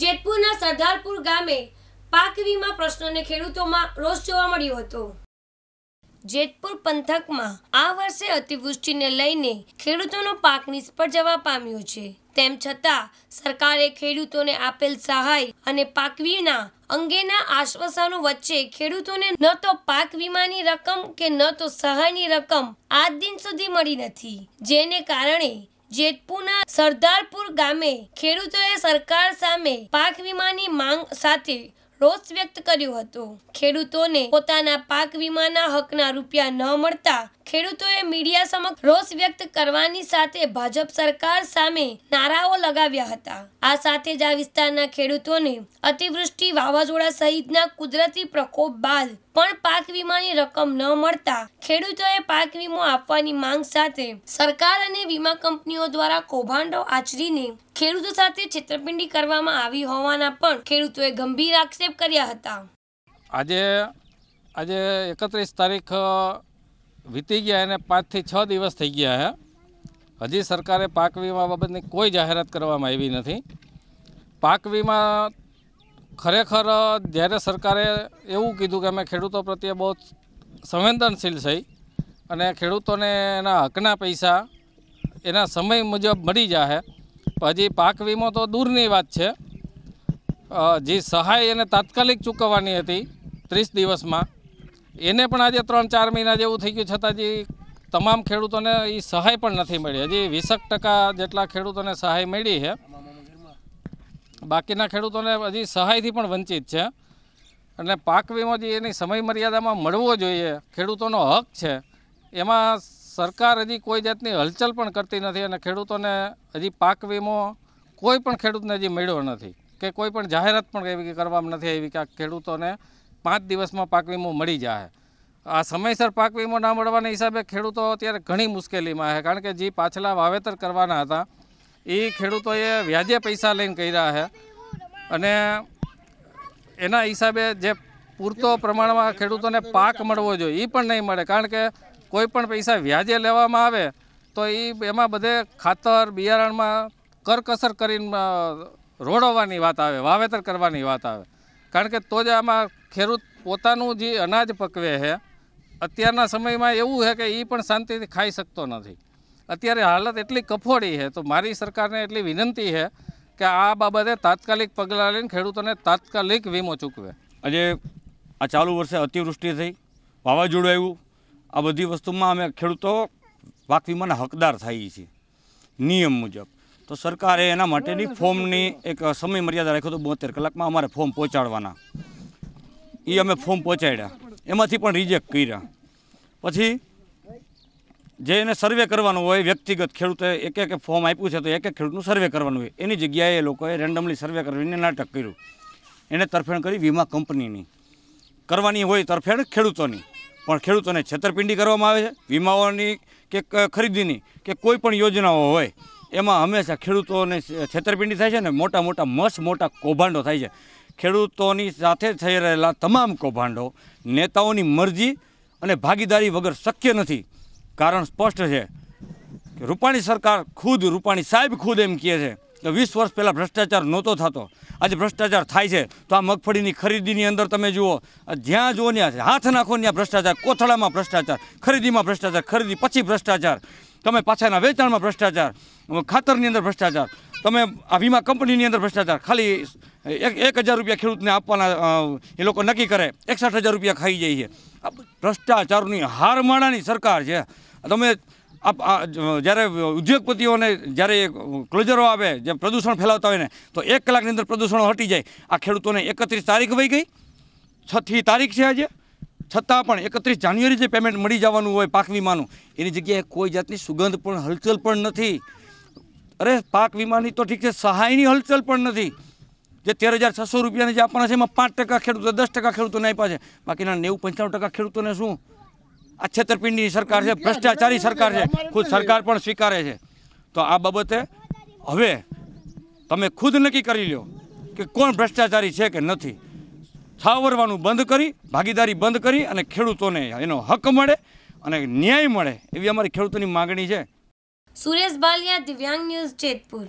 જેતપુરના સરદારપુર ગામે પાક વીમા પ્રશ્નને ખેડૂતોમાં રોષ જોવા મળ્યો હતો જેતપુર પંથકમાં આ વર્ષે અતિવૃષ્ટિને લઈને ખેડૂતોનો પાક નિષ્ફળ જવા પામ્યો છે તેમ છતાં સરકારે ખેડૂતોને આપેલ સહાય અને પાક વીમા અંગેના આશ્વાસનો વચ્ચે ખેડૂતોને ન તો પાક વીમાની રકમ કે ન તો સહાયની રકમ આજ દિન સુધી મળી નથી જેને કારણે જેતપુરના સરદારપુર ગામે ખેડૂતોએ સરકાર સામે પાક વીમાની માંગ સાથે રોષ વ્યક્ત કર્યો હતો ખેડૂતોને પોતાના પાક વીમાના હકના રૂપિયા ન મળતા ખેડૂતોએ મીડિયા સમક્ષ રોષ વ્યક્ત કરવાની સાથે ભાજપ સરકાર સામે નારાઓ લગાવ્યા હતા આ સાથે જ આ વિસ્તારના ખેડૂતોને અતિવૃષ્ટિ વાવાઝોડા સહિતના કુદરતી પ્રકોપ બાદ પણ પાક વીમાની રકમ ન મળતા ખેડૂતોએ પાક વીમો આપવાની માંગ સાથે સરકાર અને વીમા કંપનીઓ દ્વારા કૌભાંડો આચરીને ખેડૂતો સાથે છેતરપિંડી કરવામાં આવી હોવાના પણ ખેડૂતોએ ગંભીર આક્ષેપ કર્યા હતા આજે આજે એકત્રીસ તારીખ વીતી ગયા એને પાંચથી છ દિવસ થઈ ગયા હજી સરકારે પાક વીમા બાબતની કોઈ જાહેરાત કરવામાં આવી નથી પાક વીમા ખરેખર જ્યારે સરકારે એવું કીધું કે અમે ખેડૂતો પ્રત્યે બહુ સંવેદનશીલ થઈ અને ખેડૂતોને એના હકના પૈસા એના સમય મુજબ મળી જાય હજી પાક વીમો તો દૂરની વાત છે જે સહાય એને તાત્કાલિક ચૂકવવાની હતી ત્રીસ દિવસમાં એને પણ આજે ત્રણ ચાર મહિના જેવું થઈ ગયું છતાં જે તમામ ખેડૂતોને એ સહાય પણ નથી મળી હજી વીસક ટકા જેટલા ખેડૂતોને સહાય મળી છે બાકીના ખેડૂતોને હજી સહાયથી પણ વંચિત છે અને પાક વીમો જે એની સમય મર્યાદામાં મળવો જોઈએ ખેડૂતોનો હક છે એમાં સરકાર હજી કોઈ જાતની હલચલ પણ કરતી નથી અને ખેડૂતોને હજી પાક વીમો કોઈ પણ ખેડૂતને હજી મળ્યો નથી કે કોઈ પણ જાહેરાત પણ એવી કરવામાં નથી આવી કે આ ખેડૂતોને પાંચ દિવસમાં પાક વીમો મળી જાય આ સમયસર પાક વીમો ના મળવાના હિસાબે ખેડૂતો અત્યારે ઘણી મુશ્કેલીમાં છે કારણ કે જે પાછલા વાવેતર કરવાના હતા એ ખેડૂતોએ વ્યાજે પૈસા લઈને કર્યા છે અને એના હિસાબે જે પૂરતો પ્રમાણમાં ખેડૂતોને પાક મળવો જોઈએ એ પણ નહીં મળે કારણ કે કોઈ પણ પૈસા વ્યાજે લેવામાં આવે તો એ એમાં બધે ખાતર બિયારણમાં કરકસર કરીને રોડવવાની વાત આવે વાવેતર કરવાની વાત આવે કારણ કે તો જ આમાં ખેડૂત પોતાનું જે અનાજ પકવે છે અત્યારના સમયમાં એવું છે કે એ પણ શાંતિથી ખાઈ શકતો નથી અત્યારે હાલત એટલી કફોડી છે તો મારી સરકારને એટલી વિનંતી છે કે આ બાબતે તાત્કાલિક પગલાં લઈને ખેડૂતોને તાત્કાલિક વીમો ચૂકવે આજે આ ચાલુ વર્ષે અતિવૃષ્ટિ થઈ વાવાઝોડું આવ્યું આ બધી વસ્તુમાં અમે ખેડૂતો પાક વીમાના હકદાર થઈએ છીએ નિયમ મુજબ તો સરકારે એના માટેની ફોર્મની એક સમય મર્યાદા રાખ્યો તો બોતેર કલાકમાં અમારે ફોર્મ પહોંચાડવાના એ અમે ફોર્મ પહોંચાડ્યા એમાંથી પણ રિજેક્ટ કર્યા પછી જે એને સર્વે કરવાનું હોય વ્યક્તિગત ખેડૂતે એક એક ફોર્મ આપ્યું છે તો એક એક ખેડૂતનું સર્વે કરવાનું હોય એની જગ્યાએ એ લોકોએ રેન્ડમલી સર્વે કરીને નાટક કર્યું એને તરફેણ કરી વીમા કંપનીની કરવાની હોય તરફેણ ખેડૂતોની પણ ખેડૂતોને છેતરપિંડી કરવામાં આવે છે વીમાઓની કે ખરીદીની કે કોઈ પણ યોજનાઓ હોય એમાં હંમેશા ખેડૂતોને છેતરપિંડી થાય છે ને મોટા મોટા મસ્ત મોટા કૌભાંડો થાય છે ખેડૂતોની સાથે થઈ રહેલા તમામ કૌભાંડો નેતાઓની મરજી અને ભાગીદારી વગર શક્ય નથી કારણ સ્પષ્ટ છે કે રૂપાણી સરકાર ખુદ રૂપાણી સાહેબ ખુદ એમ કહે છે કે વીસ વર્ષ પહેલાં ભ્રષ્ટાચાર નહોતો થતો આજે ભ્રષ્ટાચાર થાય છે તો આ મગફળીની ખરીદીની અંદર તમે જુઓ જ્યાં જુઓ ત્યાં હાથ નાખો ત્યાં ભ્રષ્ટાચાર કોથળામાં ભ્રષ્ટાચાર ખરીદીમાં ભ્રષ્ટાચાર ખરીદી પછી ભ્રષ્ટાચાર તમે પાછાના વેચાણમાં ભ્રષ્ટાચાર ખાતરની અંદર ભ્રષ્ટાચાર તમે આ વીમા કંપનીની અંદર ભ્રષ્ટાચાર ખાલી એક એક હજાર રૂપિયા ખેડૂતને આપવાના એ લોકો નક્કી કરે એકસઠ હજાર રૂપિયા ખાઈ જાય છે ભ્રષ્ટાચારની હારમાળાની સરકાર છે તમે આ જ્યારે ઉદ્યોગપતિઓને જ્યારે ક્લોઝરો આવે જે પ્રદૂષણ ફેલાવતા હોય ને તો એક કલાકની અંદર પ્રદૂષણો હટી જાય આ ખેડૂતોને એકત્રીસ તારીખ વહી ગઈ છથી તારીખ છે આજે છતાં પણ એકત્રીસ જાન્યુઆરી જે પેમેન્ટ મળી જવાનું હોય પાક વીમાનું એની જગ્યાએ કોઈ જાતની સુગંધ પણ હલચલ પણ નથી અરે પાક વીમાની તો ઠીક છે સહાયની હલચલ પણ નથી જે તેર હજાર છસો રૂપિયાને જે આપવાના છે એમાં પાંચ ટકા ખેડૂતો દસ ટકા ખેડૂતોને આપ્યા છે બાકીના નેવું પંચાણું ટકા ખેડૂતોને શું આ છેતરપિંડીની સરકાર છે ભ્રષ્ટાચારી સરકાર છે ખુદ સરકાર પણ સ્વીકારે છે તો આ બાબતે હવે તમે ખુદ નક્કી કરી લો કે કોણ ભ્રષ્ટાચારી છે કે નથી છાવરવાનું બંધ કરી ભાગીદારી બંધ કરી અને ખેડૂતોને એનો હક મળે અને ન્યાય મળે એવી અમારી ખેડૂતોની માગણી છે સુરેશ બાલિયા દિવ્યાંગ ન્યૂઝ જેતપુર